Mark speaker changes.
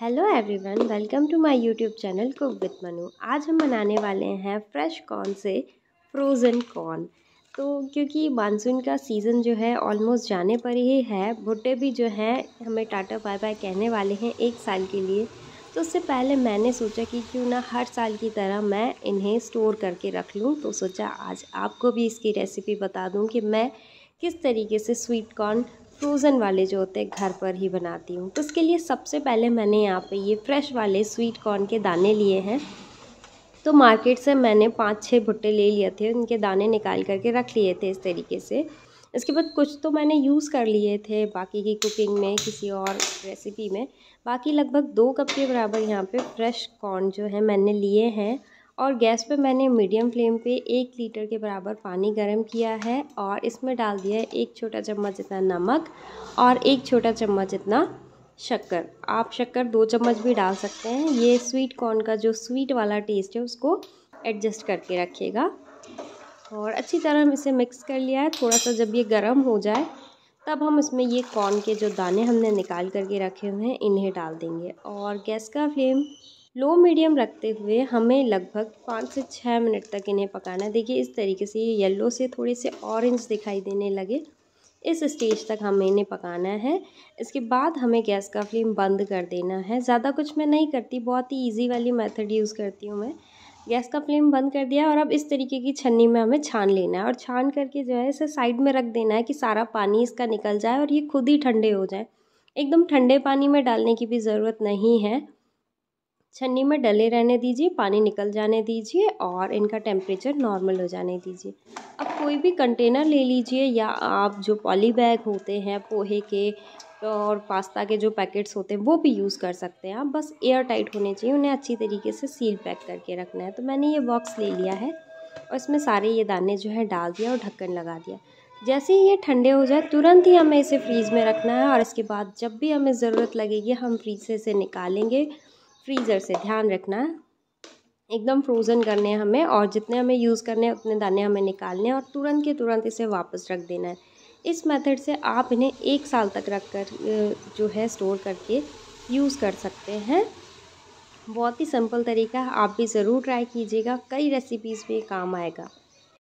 Speaker 1: hello everyone welcome to my YouTube channel cook with Manu आज हम बनाने वाले हैं फ्रेश कॉर्न से फ्रोज़न कॉर्न तो क्योंकि मानसून का सीज़न जो है ऑलमोस्ट जाने पर ही है भुट्टे भी जो हैं हमें टाटा बाय बाय कहने वाले हैं एक साल के लिए तो उससे पहले मैंने सोचा कि क्यों ना हर साल की तरह मैं इन्हें स्टोर करके रख लूँ तो सोचा आज आपको भी इसकी रेसिपी बता दूँ कि मैं किस तरीके से स्वीट कॉर्न फ्रोज़न वाले जो होते हैं घर पर ही बनाती हूँ तो उसके लिए सबसे पहले मैंने यहाँ पे ये फ्रेश वाले स्वीट कॉर्न के दाने लिए हैं तो मार्केट से मैंने पाँच छः भुट्टे ले लिए थे उनके दाने निकाल करके रख लिए थे इस तरीके से इसके बाद कुछ तो मैंने यूज़ कर लिए थे बाकी की कुकिंग में किसी और रेसिपी में बाकी लगभग दो कप के बराबर यहाँ पे फ्रेश कॉर्न जो है मैंने लिए हैं और गैस पे मैंने मीडियम फ्लेम पे एक लीटर के बराबर पानी गर्म किया है और इसमें डाल दिया है एक छोटा चम्मच इतना नमक और एक छोटा चम्मच इतना शक्कर आप शक्कर दो चम्मच भी डाल सकते हैं ये स्वीट कॉर्न का जो स्वीट वाला टेस्ट है उसको एडजस्ट करके रखिएगा और अच्छी तरह हम इसे मिक्स कर लिया है थोड़ा सा जब ये गर्म हो जाए तब हम इसमें ये कॉर्न के जो दाने हमने निकाल करके रखे हुए हैं इन्हें डाल देंगे और गैस का फ्लेम लो मीडियम रखते हुए हमें लगभग पाँच से छः मिनट तक इन्हें पकाना है देखिए इस तरीके से ये येलो से थोड़े से ऑरेंज दिखाई देने लगे इस स्टेज तक हमें इन्हें पकाना है इसके बाद हमें गैस का फ्लेम बंद कर देना है ज़्यादा कुछ मैं नहीं करती बहुत ही ईजी वाली मेथड यूज़ करती हूँ मैं गैस का फ्लेम बंद कर दिया और अब इस तरीके की छन्नी में हमें छान लेना है और छान करके जो है इसे साइड में रख देना है कि सारा पानी इसका निकल जाए और ये खुद ही ठंडे हो जाए एकदम ठंडे पानी में डालने की भी ज़रूरत नहीं है छन्नी में डले रहने दीजिए पानी निकल जाने दीजिए और इनका टेम्परेचर नॉर्मल हो जाने दीजिए अब कोई भी कंटेनर ले लीजिए या आप जो पॉली बैग होते हैं पोहे के और पास्ता के जो पैकेट्स होते हैं वो भी यूज़ कर सकते हैं आप बस एयर टाइट होने चाहिए उन्हें अच्छी तरीके से सील पैक करके रखना है तो मैंने ये बॉक्स ले लिया है और इसमें सारे ये दाने जो है डाल दिया और ढक्कन लगा दिया जैसे ही ये ठंडे हो जाए तुरंत ही हमें इसे फ्रीज़ में रखना है और इसके बाद जब भी हमें ज़रूरत लगेगी हम फ्रीज से इसे निकालेंगे फ्रीज़र से ध्यान रखना है एकदम फ्रोज़न करने हैं हमें और जितने हमें यूज़ करने हैं उतने दाने हमें निकालने हैं और तुरंत के तुरंत इसे वापस रख देना है इस मेथड से आप इन्हें एक साल तक रख कर जो है स्टोर करके यूज़ कर सकते हैं बहुत ही सिंपल तरीका है आप भी ज़रूर ट्राई कीजिएगा कई रेसिपीज़ में काम आएगा